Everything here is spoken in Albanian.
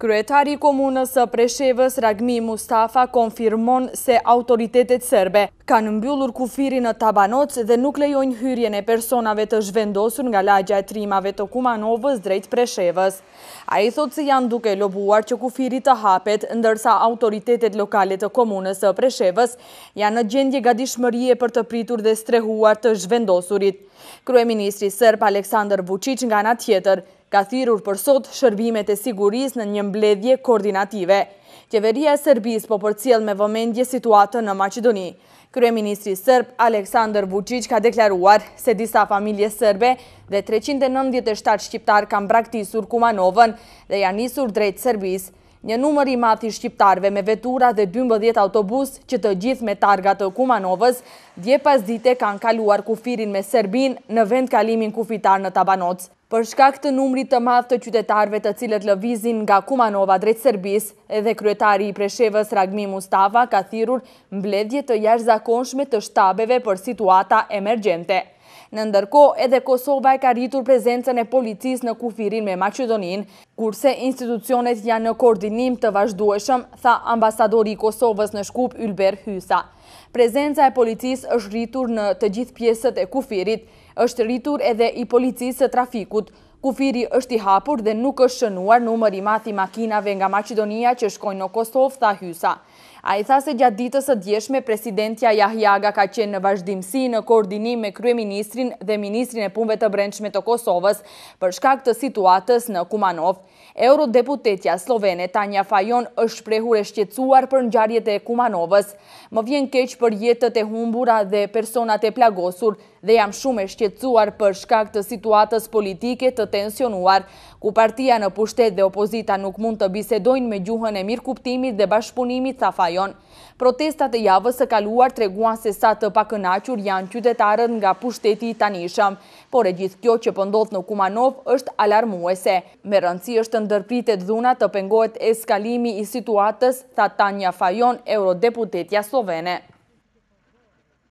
Kryetari Komunës së Preshevës, Ragmi Mustafa, konfirmon se autoritetet sërbe kanë mbyllur kufiri në tabanoc dhe nuk lejojnë hyrjen e personave të zhvendosur nga lagja e trimave të Kumanovës drejt Preshevës. A i thotë se janë duke lobuar që kufiri të hapet, ndërsa autoritetet lokale të Komunës së Preshevës janë në gjendje ga dishmërije për të pritur dhe strehuar të zhvendosurit. Kryeministri sërb, Aleksandr Vucic nga nga tjetër, ka thirur për sot shërbimet e siguris në një mbledhje koordinative. Kjeveria e Serbis po për cilë me vëmendje situatë në Macedoni. Kryeministri Sërb, Aleksandr Vucic, ka deklaruar se disa familje sërbe dhe 397 shqiptar kam braktisur Kumanovën dhe janë njësur drejtë Serbis. Një numër i mati shqiptarve me vetura dhe 12 autobus që të gjithë me targa të Kumanovës, dje pas dite kanë kaluar kufirin me Serbin në vend kalimin kufitar në Tabanoc. Për shkak të numrit të madh të qytetarve të cilët lëvizin nga Kumanova drejt Serbis, edhe kryetari i preshevës Ragmi Mustafa ka thirur mbledje të jash zakonshme të shtabeve për situata emergjente. Në ndërko, edhe Kosova e ka rritur prezencën e policis në kufirin me Macedonin, kurse institucionet janë në koordinim të vazhdueshëm, tha ambasadori Kosovës në shkup Ylber Hysa. Prezenca e policis është rritur në të gjithë pjesët e kufirit, është rritur edhe i policisë të trafikut, Kufiri është i hapur dhe nuk është shënuar numër i mati makinave nga Macedonia që shkojnë në Kosovë, tha Hysa. A i tha se gjatë ditës e djeshme, presidentja Jahjaga ka qenë në vazhdimësi në koordinim me Kryeministrin dhe Ministrin e punve të brendshme të Kosovës për shkak të situatës në Kumanov. Eurodeputetja Slovene Tanja Fajon është prehur e shqetsuar për njarjet e Kumanovës. Më vjen keqë për jetët e humbura dhe personat e plagosur dhe jam shumë e shqetsuar për shkak të situatës politike të tensionuar, ku partia në pushtet dhe opozita nuk mund të bisedojnë me gjuhën e mirë kuptimit dhe bashkëpunimit sa fajon. Protestat e javës së kaluar treguan se sa të pakënaqur janë qytetarët nga pushteti i tanishëm, por e gjithë kjo që pëndodh po në Kumanov është alarmuese. Me rëndësi është ndërpritet dhuna të pengohet eskalimi i situatës, tha Tanja Fajon, eurodeputetja Slovene.